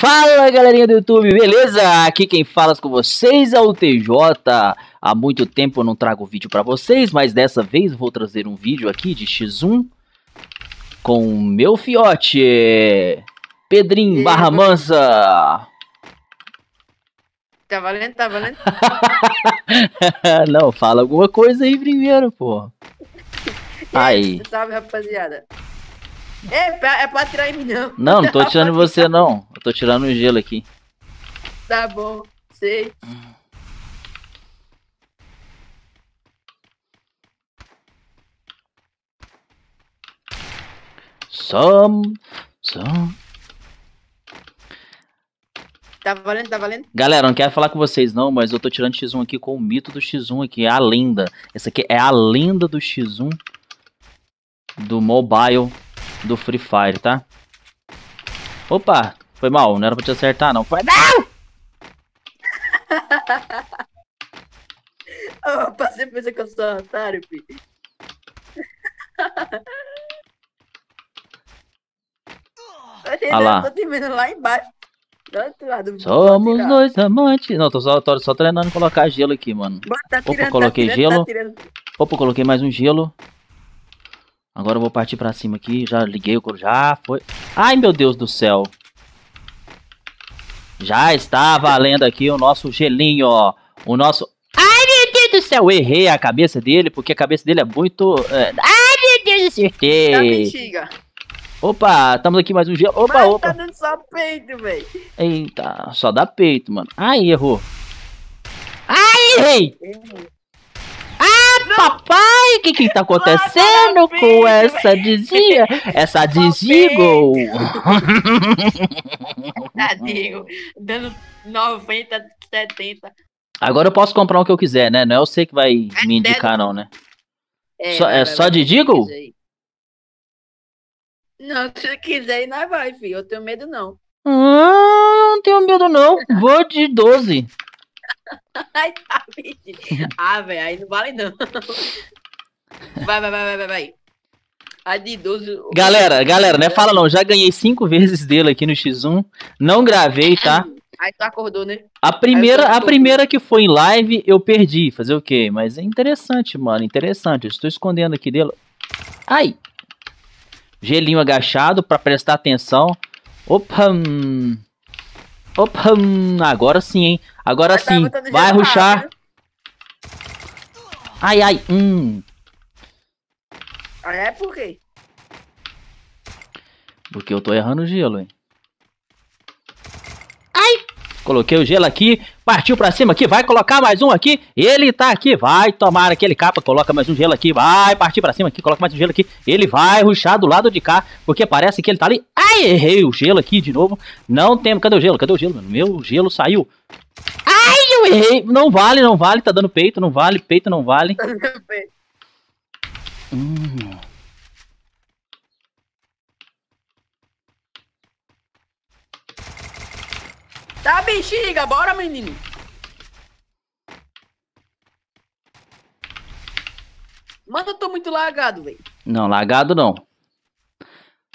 Fala galerinha do YouTube, beleza? Aqui quem fala com vocês é o TJ. Há muito tempo eu não trago vídeo para vocês, mas dessa vez vou trazer um vídeo aqui de X1 com o meu fiote, Pedrinho Barra Mansa. Tá valendo, tá valendo. não, fala alguma coisa aí primeiro, pô. Aí. Salve, rapaziada. É, pra, é pra atirar em mim, não. Não, não tô atirando em você, não. Eu tô tirando o gelo aqui. Tá bom, sei. Som, som. Tá valendo, tá valendo? Galera, não quero falar com vocês não, mas eu tô tirando X1 aqui com o mito do X1 aqui, é a lenda. Essa aqui é a lenda do X1 do mobile do Free Fire, tá? Opa, foi mal, não era pra te acertar não. Foi não! Opa, você pensa que eu sou um otário, filho. Olha ah né, lá. tô te vendo lá embaixo. Somos dois amantes. Não, tô só, tô só treinando colocar gelo aqui, mano. Bota, tá Opa, tirando, tá coloquei tá tirando, gelo. Tá Opa, coloquei mais um gelo. Agora eu vou partir pra cima aqui. Já liguei o... Já foi... Ai, meu Deus do céu. Já está valendo aqui o nosso gelinho, ó. O nosso... Ai, meu Deus do céu. Eu errei a cabeça dele, porque a cabeça dele é muito... É... Ai, meu Deus, acertei. Não, Opa, estamos aqui mais um gel. Opa, Mas opa. tá dando só peito, velho. Eita, só dá peito, mano. Ai, errou. Ai, errei. errei papai, o que que tá acontecendo Nossa, com essa dizia? Essa dizigo? Tadinho, dando 90, 70. Agora eu posso comprar o que eu quiser, né? Não é você que vai é me né? indicar, não, né? É só, é só de Não, se quiser, nós vai, filho. Eu tenho medo, não. Ah, não tenho medo, não. Vou de 12. Ai, tá, ah, velho, aí não vale não. Vai, vai, vai, vai, vai. A de 12. Galera, galera, né? Fala não, já ganhei cinco vezes dele aqui no X1. Não gravei, tá? Aí tu acordou, né? A primeira, a primeira que foi em live eu perdi. Fazer o quê? Mas é interessante, mano. Interessante. Eu estou escondendo aqui dele. Ai! Gelinho agachado para prestar atenção. Opa! Hum. Opa! Hum. Agora sim, hein? Agora sim, vai ruxar. Né? Ai, ai, hum. Ah, é por quê? Porque eu tô errando o gelo, hein. Ai! Coloquei o gelo aqui, partiu pra cima aqui, vai colocar mais um aqui. Ele tá aqui, vai tomar aquele capa, coloca mais um gelo aqui, vai partir pra cima aqui, coloca mais um gelo aqui. Ele vai ruxar do lado de cá, porque parece que ele tá ali. Ai, errei o gelo aqui de novo. Não tem, cadê o gelo? Cadê o gelo, Meu gelo saiu. Ai, eu errei. Não vale, não vale. Tá dando peito, não vale. Peito, não vale. Tá dando peito. Hum. Tá, bexiga. Bora, menino. Mas eu tô muito lagado, velho. Não, lagado não.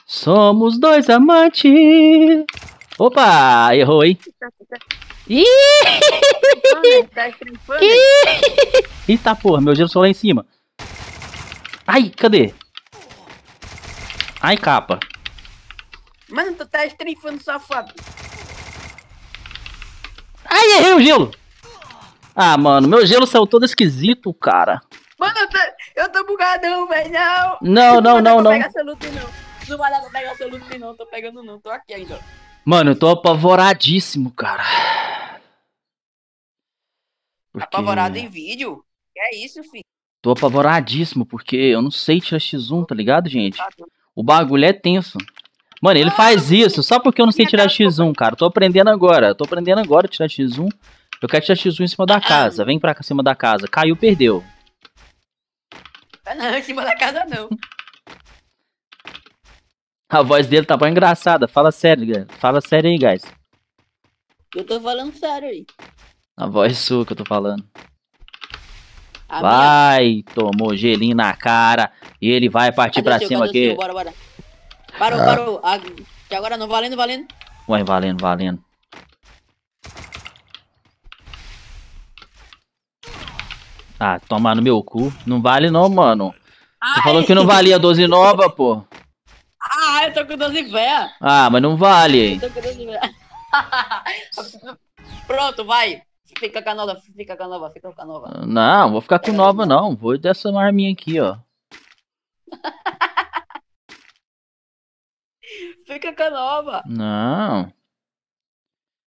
Somos dois amantes. Opa, errou, hein? Tá Ih! Eita porra, meu gelo só lá em cima. Ai, cadê? Ai, capa. Mano, tu tá estrifando safado. Ai, errei o gelo. Ah, mano, meu gelo saiu todo esquisito, cara. Mano, eu tô, eu tô bugadão, velho, não. Não, não, não, não. Não vai dar pra pegar seu loot, não. Não vai dar pra pegar seu loot, não. Tô pegando, não. Tô aqui ainda, ó. Mano, eu tô apavoradíssimo, cara. Porque... Apavorado em vídeo? É isso, filho. Tô apavoradíssimo, porque eu não sei tirar X1, tá ligado, gente? Tá o bagulho é tenso. Mano, ele ah, faz isso só porque eu não sei tirar X1, cara. tô aprendendo agora. tô aprendendo agora a tirar X1. Eu quero tirar X1 em cima da ah. casa. Vem pra cima da casa. Caiu, perdeu. Não, em cima da casa não. A voz dele tá bem engraçada. Fala sério, galera. Fala sério aí, guys. Eu tô falando sério aí. A voz sua que eu tô falando. A vai, minha... tomou gelinho na cara. E ele vai partir cadê pra seu, cima aqui. Seu? Bora, bora. Parou, ah. parou. Ah, que agora não valendo, valendo. Vai, valendo, valendo. Ah, tomar no meu cu. Não vale não, mano. Tu Você falou que não valia 12 nova, pô eu tô com 12 fé. Ah, mas não vale. Eu tô com 12 fé. Pronto, vai. Fica com a nova, fica com a nova, fica com a nova. Não, vou ficar com nova não. Vou dessa arminha aqui, ó. fica com a nova. Não.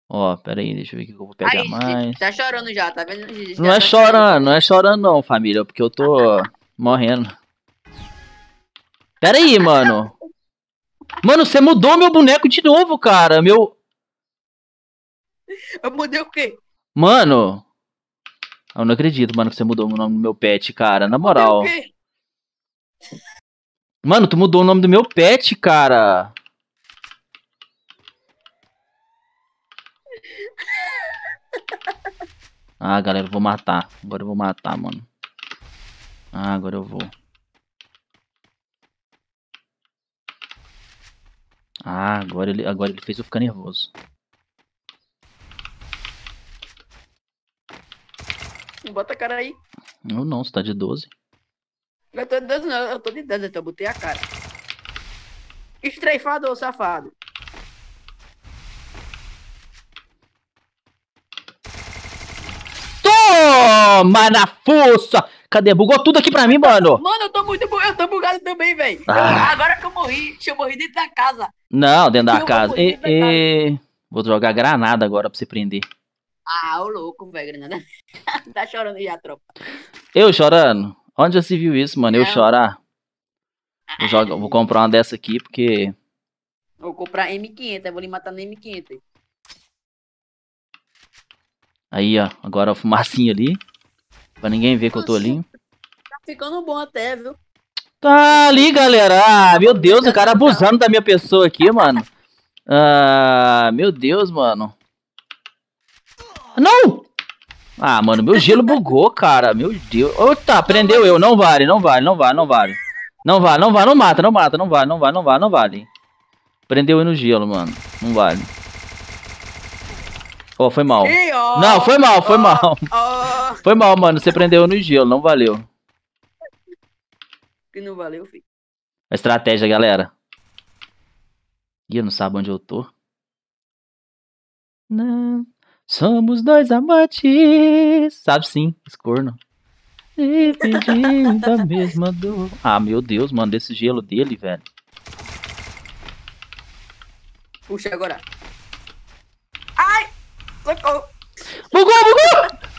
Ó, pera aí, deixa eu ver o que eu vou pegar Ai, mais. Tá chorando já, tá vendo? Já não é tá chorando, chorando, não é chorando não, família, porque eu tô morrendo. Pera aí, mano. Mano, você mudou meu boneco de novo, cara. Meu. Eu mudei o quê? Mano. Eu não acredito, mano, que você mudou o nome do meu pet, cara. Na moral. Mano, tu mudou o nome do meu pet, cara. Ah, galera, eu vou matar. Agora eu vou matar, mano. Ah, agora eu vou. Ah, agora ele, agora ele fez eu ficar nervoso. Bota a cara aí. Eu não, você tá de 12. Eu tô de 12 não, eu tô de 10, então eu botei a cara. Estreifado ou safado? Toma na fuça! Cadê? Bugou tudo aqui pra mim, mano. Mano, eu tô muito bugado, eu tô bugado também, velho. Ah. Agora que eu morri, eu morri dentro da casa. Não, dentro da eu casa. E, dentro e... casa. Vou jogar granada agora pra você prender. Ah, o louco, velho, granada. tá chorando já, tropa. Eu chorando? Onde já se viu isso, mano? Eu chorar? Vou, jogar, vou comprar uma dessa aqui, porque... Vou comprar M500, vou lhe matar no M500. Aí, ó, agora a fumacinha ali. Pra ninguém ver que eu tô ali. Tá ficando bom até, viu? Tá ali, galera. Ah, meu Deus, o cara abusando da minha pessoa aqui, mano. Ah, meu Deus, mano. Não! Ah, mano, meu gelo bugou, cara. Meu Deus. tá prendeu eu. Não vale, não vale, não vale, não vale. Não vale, não vale, não mata, não mata, não vale, não vale, não vale, não vale. Prendeu eu no gelo, mano. Não vale. Ó, oh, foi mal. Ei, oh, não, foi mal, foi oh, mal. Foi mal, mano. Você prendeu no gelo, não valeu. Que não valeu, filho. A estratégia, galera. Ih, eu não sabe onde eu tô. Não. Somos dois amantes. Sabe sim, escorno. E pedindo a mesma dor. Ah, meu Deus, mano, desse gelo dele, velho. Puxa agora. Ai! Socorro. Bugou, bugou!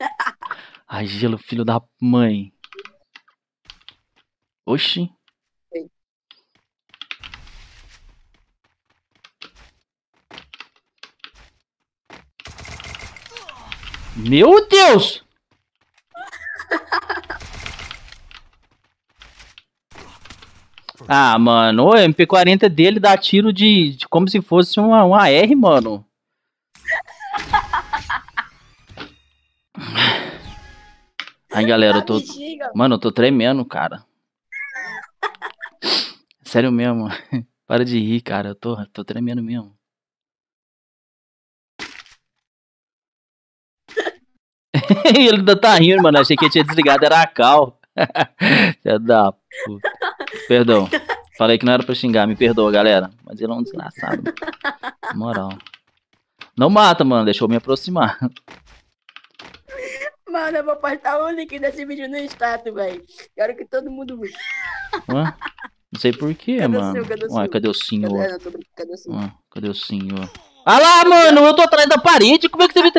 Ai, gelo, filho da mãe. Oxi. Meu Deus! Ah, mano, o MP40 dele dá tiro de, de como se fosse uma, uma R, mano. Ai, galera, eu tô. Mano, eu tô tremendo, cara. Sério mesmo. Para de rir, cara. Eu tô, tô tremendo mesmo. Ele ainda tá rindo, mano. achei que eu tinha desligado, era a cal. Filha da puta. Perdão. Falei que não era pra xingar, me perdoa, galera. Mas ele é um desgraçado. Moral. Não mata, mano. Deixou me aproximar. Mano, eu vou postar o link desse vídeo no status, velho. Quero que todo mundo veja. Não sei porquê, mano. O seu, cadê, o Ué, cadê o senhor? Cadê, não, tô cadê o senhor? Ué, cadê o senhor? Ah lá, mano, eu tô atrás da parede. Como é que você me.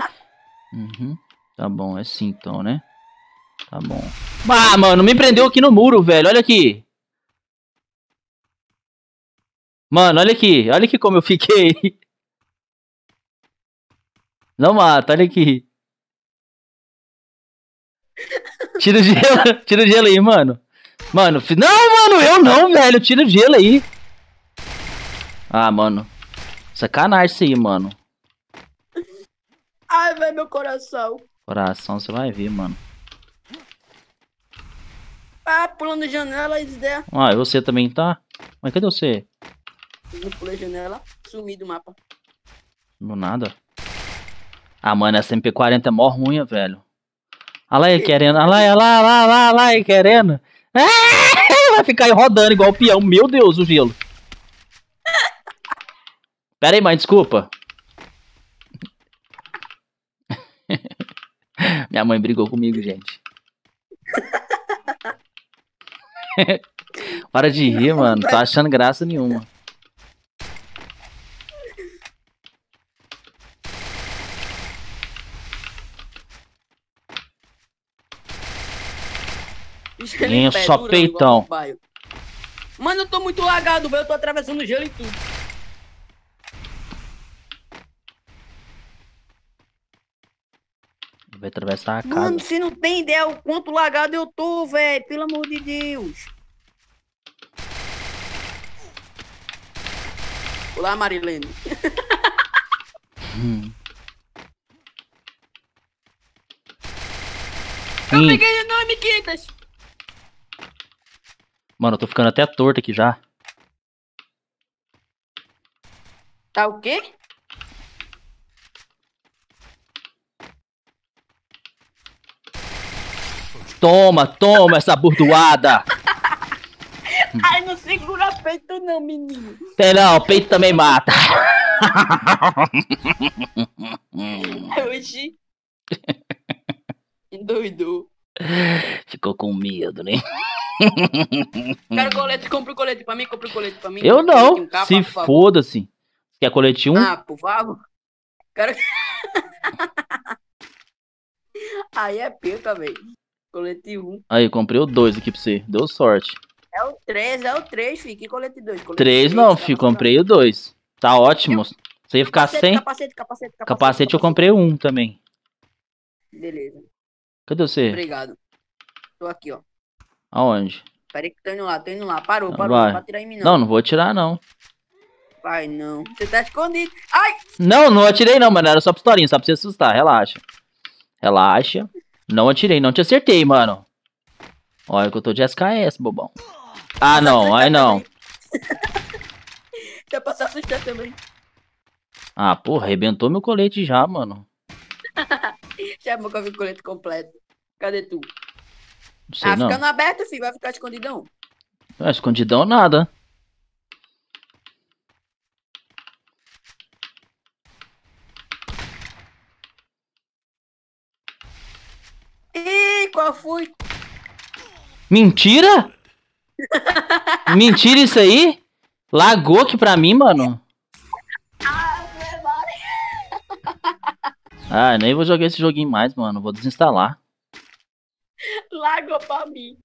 Uhum. Tá bom, é sim então, né? Tá bom. Ah, mano, me prendeu aqui no muro, velho. Olha aqui. Mano, olha aqui. Olha aqui como eu fiquei. Não mata, olha aqui. Tira o gelo, tira o gelo aí, mano. Mano, não, mano, eu não, velho. Tira o gelo aí. Ah, mano. Sacanagem isso aí, mano. Ai, vai meu coração. Coração, você vai ver, mano. Ah, pulando janela, Isdé. Ah, você também tá? Mas cadê você? Eu pulei janela, sumi do mapa. Do nada. Ah, mano, essa MP40 é mó ruim, velho. Olha lá ele querendo. Olha lá, olha lá, olha lá, olha lá ele querendo. Ah, vai ficar aí rodando igual o peão. Meu Deus, o gelo. Pera aí, mãe, desculpa. Minha mãe brigou comigo, gente. Para de rir, mano. Tô achando graça nenhuma. Gelo em pé, só peitão. Mano, eu tô muito lagado, velho. Eu tô atravessando gelo e tudo. Vai atravessar a casa. Mano, você não tem ideia o quanto lagado eu tô, velho. Pelo amor de Deus. Olá, Marilene. hum. Eu peguei o nome, Quintas. Mano, eu tô ficando até torto aqui já. Tá o quê? Toma, toma essa burdoada! Ai, não segura peito não, menino. Tem não, peito também mata. Hoje... Doido. Ficou com medo, né? Quero colete, compra o colete pra mim, compra o colete pra mim. Eu não, um capa, se foda-se. Quer colete um? Ah, por favor. Quero... Aí é pica, velho. Colete Um. Aí, comprei o dois aqui pra você. Deu sorte. É o três, é o três. fi. Que colete 2? Três não, fi. Comprei o dois. Tá ótimo. Você ia ficar capacete, sem. Capacete, capacete, capacete, capacete. eu comprei um também. Beleza. Cadê você? Obrigado. Tô aqui, ó. Aonde? Pera aí que tô indo lá, tô indo lá. Parou, parou. Vai. Não vai atirar em mim, não. Não, não vou atirar, não. Vai, não. Você tá escondido. Ai! Não, não atirei, não, mano. Era só pistolinha, só pra você assustar. Relaxa. Relaxa. Não atirei, não te acertei, mano. Olha que eu tô de SKS, bobão. Ah, tá não. Ai, não. Quer passar assustar também. Ah, porra, arrebentou meu colete já, mano. Chama que eu o colete completo. Cadê tu? Não sei, ah, não. ficando aberto, filho, vai ficar escondidão. É, escondidão nada. Ih, qual foi? Mentira? Mentira isso aí? Lagou aqui pra mim, mano. Ah, nem vou jogar esse joguinho mais, mano. Vou desinstalar. Largou pra mim.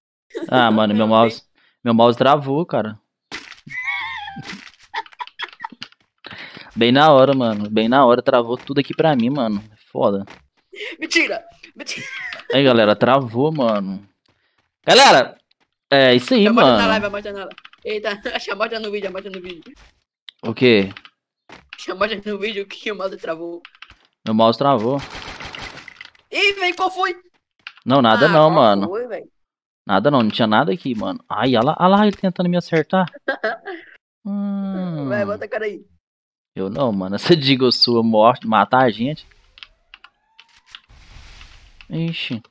Ah, mano, meu mouse. Meu mouse travou, cara. Bem na hora, mano. Bem na hora, travou tudo aqui pra mim, mano. É foda. Mentira! Mentira! Aí, galera, travou, mano. Galera, é isso aí, mano. na live, na live. Eita, já no vídeo, já no vídeo. O quê? Já no vídeo que o mouse travou. Meu mouse travou. Ih, vem, qual foi? Não, nada ah, não, mano. Foi, nada não, não tinha nada aqui, mano. Ai, olha lá, olha lá ele tentando me acertar. hum. Vai, bota a cara aí. Eu não, mano. você diga sua morte, matar a gente. Ixi.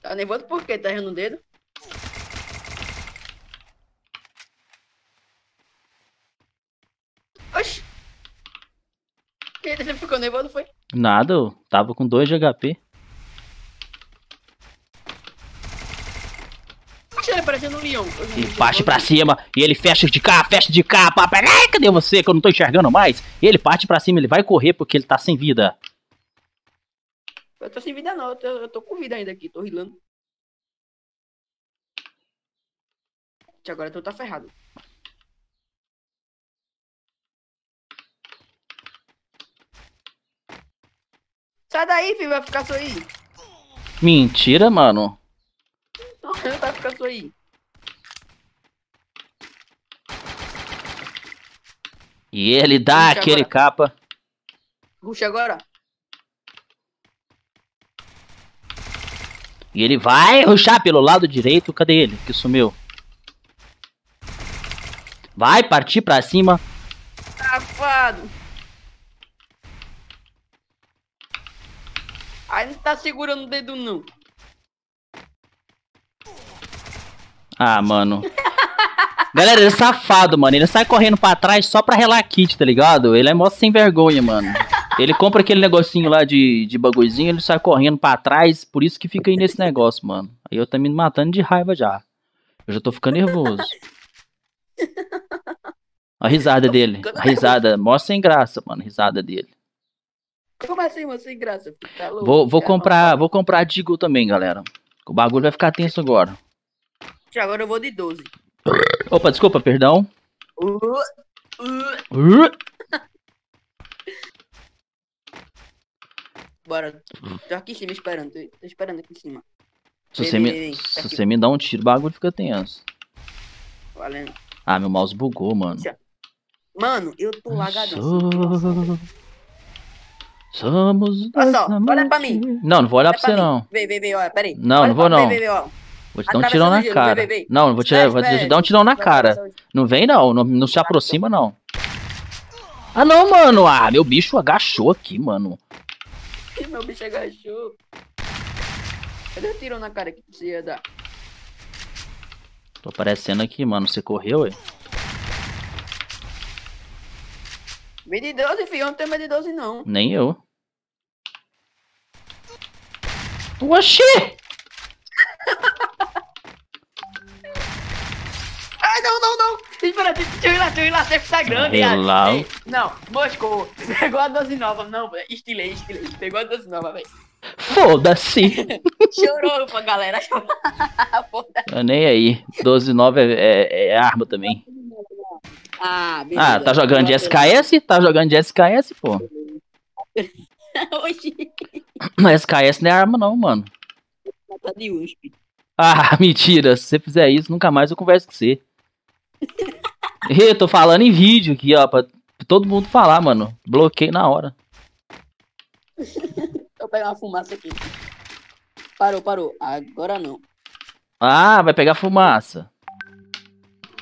Tá nervoso por quê? Tá rindo o dedo? Ele ficou nervoso, foi? Nada, eu tava com 2 de HP. Ele um leão. Ele parte pra cima e ele fecha de cá, fecha de cá. Papai, ah, cadê você que eu não tô enxergando mais? E ele parte pra cima, ele vai correr porque ele tá sem vida. Eu tô sem vida não, eu tô, eu tô com vida ainda aqui, tô rilando. Agora tu então tá ferrado. Sai tá daí, filho, vai ficar só aí. Mentira, mano. Não, não vai ficar só aí. E ele dá aquele agora. capa. Ruxa agora. E ele vai ruxar pelo lado direito. Cadê ele? Que sumiu. Vai partir pra cima. Safado. Aí não tá segurando o dedo, não. Ah, mano. Galera, ele é safado, mano. Ele sai correndo pra trás só pra relar kit, tá ligado? Ele é mó sem vergonha, mano. Ele compra aquele negocinho lá de, de bagulhozinho, ele sai correndo pra trás, por isso que fica aí nesse negócio, mano. Aí eu tô me matando de raiva já. Eu já tô ficando nervoso. A risada dele. A risada, mó sem graça, mano. A risada dele. Como assim, mas Sem graça? Tá louco, vou, vou tá comprar, vou comprar Digo também, galera. O bagulho vai ficar tenso agora. Agora eu vou de 12. Opa, desculpa, perdão. Uh, uh. Uh. Bora. Tô aqui em cima esperando. Tô esperando aqui em cima. Se você, vem, me, vem, se tá você me dá um tiro, o bagulho fica tenso. Valendo. Ah, meu mouse bugou, mano. Mano, eu tô lagadão. Sou... Somos Olha só, olha pra mim. Não, não vou olhar olha pra, você, não. Vem, vem, vem, olha, peraí. Não, olha não vou, não. Vem, vem, vem, vou te dar um tirão na cara. Não, Não, vou te, vou te dar um tirão na cara. Não vem, não. Não, não se aproxima, não. Ah, não, mano. Ah, meu bicho agachou aqui, mano. meu bicho agachou. Cadê o tirão na cara que você ia dar? Tô aparecendo aqui, mano. Você correu, ué? Medo de 12, filho. Eu não tenho medo de 12, não. Nem eu. Oxê! Ai, não, não, não! Espera, deixa eu ir lá, deixa eu ir lá, safe tá grande, cara. não, Moscou, pegou a dose nova. Não, estilei, estilei. Pegou a dose nova, velho. Foda-se. Chorou pra galera. Foda-se. Nem aí. 12 nova é, é, é arma também. Ah, Ah, tá jogando de SKS? Tá jogando de SKS, pô. Hoje. Mas KS não é arma, não, mano. Tá ah, mentira. Se você fizer isso, nunca mais eu converso com você. eu tô falando em vídeo aqui, ó, pra todo mundo falar, mano. Bloqueio na hora. eu pegar uma fumaça aqui. Parou, parou. Agora não. Ah, vai pegar fumaça.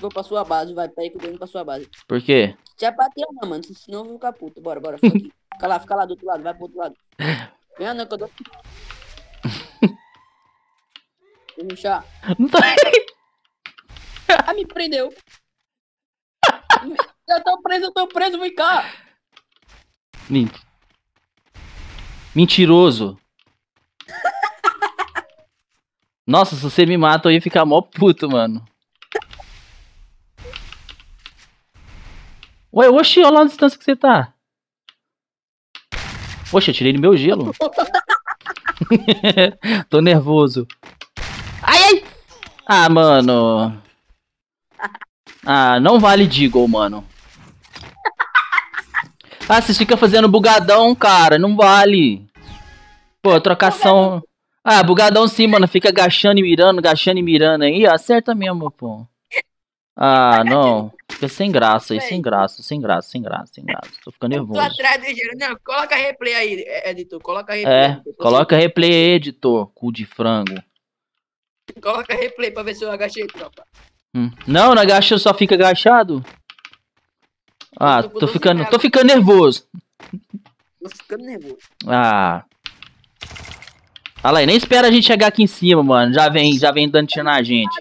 Vou pra sua base, vai. Peraí que eu tô indo pra sua base. Por quê? Já bateu né, mano. Senão eu vou ficar puto. Bora, bora. Fica, fica lá, fica lá do outro lado. Vai pro outro lado. Yan, nagkagat. Ano siya? Não aí. Ah, me prendeu. eu tô preso, eu tô preso, vem cá. Mint. Mentiroso. Nossa, se você me mata, eu ia ficar mó puto, mano. Ué, oxi, olha lá a distância que você tá. Poxa, eu tirei do meu gelo. Tô nervoso. Ai, ai! Ah, mano. Ah, não vale Deagle, mano. Ah, vocês ficam fazendo bugadão, cara. Não vale. Pô, trocação... Ah, bugadão sim, mano. Fica gachando e mirando, gachando e mirando aí. Acerta mesmo, pô. Ah, tá não. Fica sem graça aí, sem graça, sem graça, sem graça, sem graça. Tô ficando nervoso. Tô atrás do dinheiro. Não, coloca replay aí, é, editor. Coloca é, replay. É, coloca replay aí, editor. Cu de frango. Coloca replay pra ver se eu agachei, tropa. Hum. Não, não agachou, só fica agachado. Ah, tô ficando, tô ficando nervoso. Tô ficando nervoso. Ah. Olha aí, nem espera a gente chegar aqui em cima, mano. Já vem, já vem dando tiro na gente.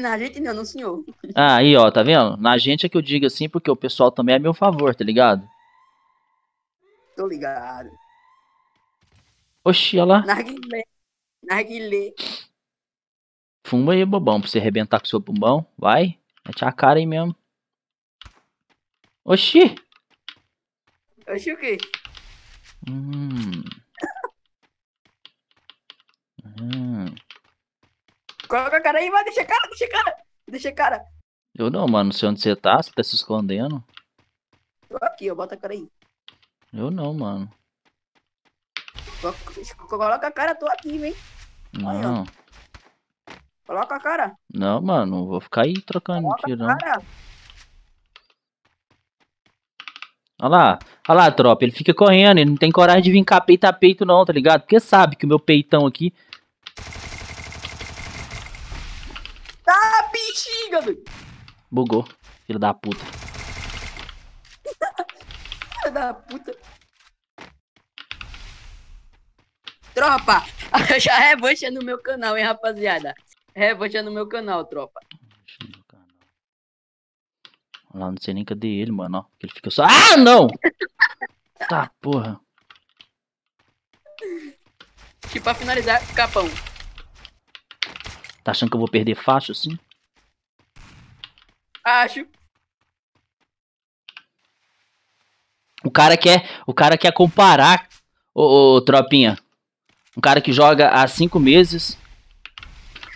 Na gente não, no senhor. Ah, aí, ó, tá vendo? Na gente é que eu digo assim, porque o pessoal também é meu favor, tá ligado? Tô ligado. Oxi, olha lá. Narguilé. Narguilé. Fuma aí, bobão, pra você arrebentar com o seu pulmão. Vai. Mete a cara aí mesmo. Oxi! Oxi o quê? Hum. hum. Coloca a cara aí, vai, deixa cara, deixa cara, deixa cara. Eu não, mano, não sei onde você tá, você tá se escondendo. Tô aqui, eu boto a cara aí. Eu não, mano. Coloca a cara, tô aqui, vem. Não. Aí, Coloca a cara. Não, mano, não vou ficar aí trocando Coloca tiro, não. Cara. Olha lá, olha lá, tropa, ele fica correndo, ele não tem coragem de vir cá peito a peito não, tá ligado? Porque sabe que o meu peitão aqui bexiga, velho. Bugou, filho da puta. filho da puta. Tropa, já revancha no meu canal, hein, rapaziada. Revancha no meu canal, tropa. Lá não sei nem cadê ele, mano. Ó. Ele fica só. Ah, não! tá, porra. Tipo, pra finalizar, capão. Tá achando que eu vou perder fácil assim? frágil. O cara quer, o cara quer comparar, o tropinha. Um cara que joga há cinco meses.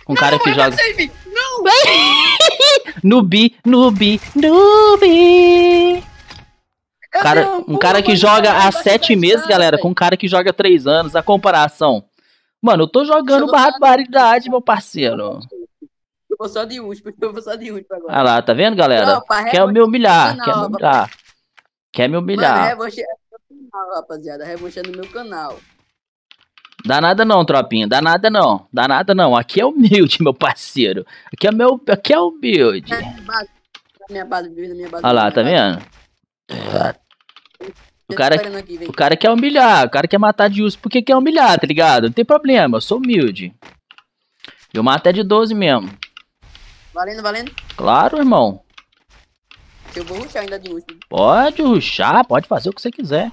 Um não, cara que joga. Save. Não! nubi, nubi, nubi. cara, um cara que joga há sete meses, galera, com um cara que joga três anos, a comparação. Mano, eu tô jogando barbaridade, meu parceiro vou só de USP, eu vou só de uso agora. Ah lá, tá vendo, galera? Opa, é quer me humilhar, canal, quer me humilhar. Quer me humilhar. É é Mano, rapaziada, meu canal. Dá nada não, tropinha, dá nada não, dá nada não. Aqui é humilde, meu parceiro. Aqui é, meu, aqui é humilde. Olha lá, tá vendo? O cara, o cara quer humilhar, o cara quer matar de uso porque quer humilhar, tá ligado? Não tem problema, eu sou humilde. Eu mato até de 12 mesmo. Valendo, valendo? Claro, irmão. Eu vou ruxar ainda de último. Pode ruxar, pode fazer o que você quiser.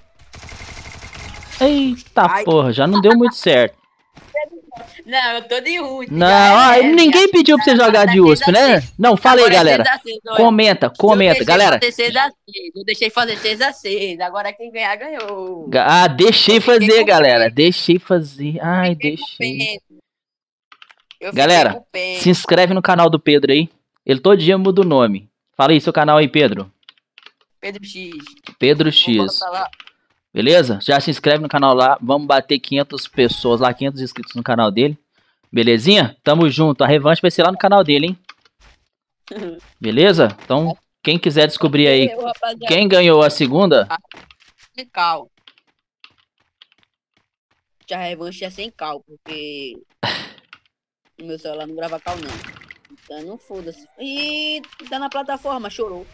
Eita Ai. porra, já não deu muito certo. Não, eu tô de último. Não, ninguém pediu pra você jogar de USP, né? Não, fala aí, é galera. Comenta, comenta, eu galera. Eu deixei fazer 6 a 6. Agora quem ganhar, ganhou. Ah, deixei fazer, galera. Deixei fazer. Ai, deixei. Eu Galera, se inscreve no canal do Pedro aí. Ele todo dia muda o nome. Fala aí seu canal aí, Pedro. Pedro X. Pedro X. Beleza? Já se inscreve no canal lá. Vamos bater 500 pessoas lá, 500 inscritos no canal dele. Belezinha? Tamo junto. A revanche vai ser lá no canal dele, hein? Beleza? Então, quem quiser descobrir aí quem ganhou a segunda. Ah, sem cal. A revanche é sem cal, porque. no meu celular, não grava cal, não. Então não foda-se. E tá na plataforma, chorou.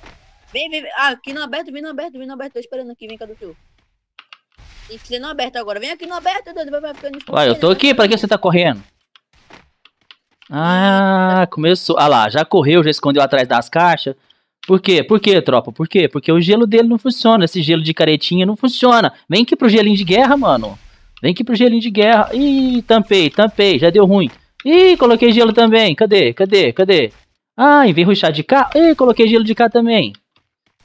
Vem, vem, vem. Ah, aqui no aberto, vem no aberto, vem no aberto. Tô esperando aqui, vem cá do tio. Tem que ser no aberto agora. Vem aqui no aberto, doido. Vai, vai ficando Ué, eu tô aqui, pra que você tá correndo? Ah, começou. Ah lá, já correu, já escondeu atrás das caixas. Por quê? Por quê, tropa? Por quê? Porque o gelo dele não funciona. Esse gelo de caretinha não funciona. Vem aqui pro gelinho de guerra, mano. Vem aqui pro gelinho de guerra. Ih, tampei, tampei. Já deu ruim. Ih, coloquei gelo também. Cadê? Cadê? Cadê? Ai, ah, vem ruxar de cá. Ih, coloquei gelo de cá também.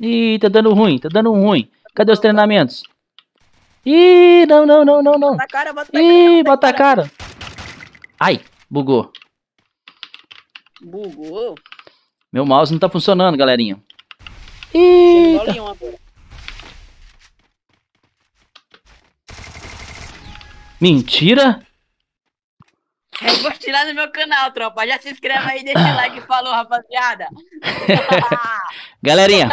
Ih, tá dando ruim, tá dando ruim. Cadê os treinamentos? Ih, não, não, não, não, não. Bota a cara, bota a cara. Ih, bota a cara. Ai, bugou. Bugou? Meu mouse não tá funcionando, galerinha. Ih. Tá. Mentira? Eu vou tirar no meu canal, tropa. Já se inscreve aí, deixa o like. Falou, rapaziada. Galerinha,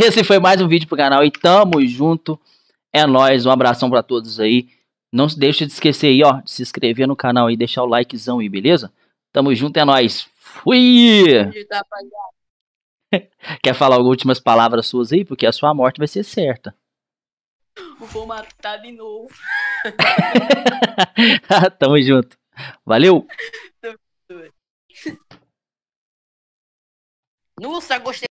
esse foi mais um vídeo pro canal e tamo junto. É nóis, um abração para todos aí. Não se deixa de esquecer aí, ó, de se inscrever no canal e deixar o likezão aí, beleza? Tamo junto, é nóis. Fui! Tá, Quer falar algumas últimas palavras suas aí? Porque a sua morte vai ser certa. Vou matar de novo. Tamo junto. Valeu! Nossa, gostei.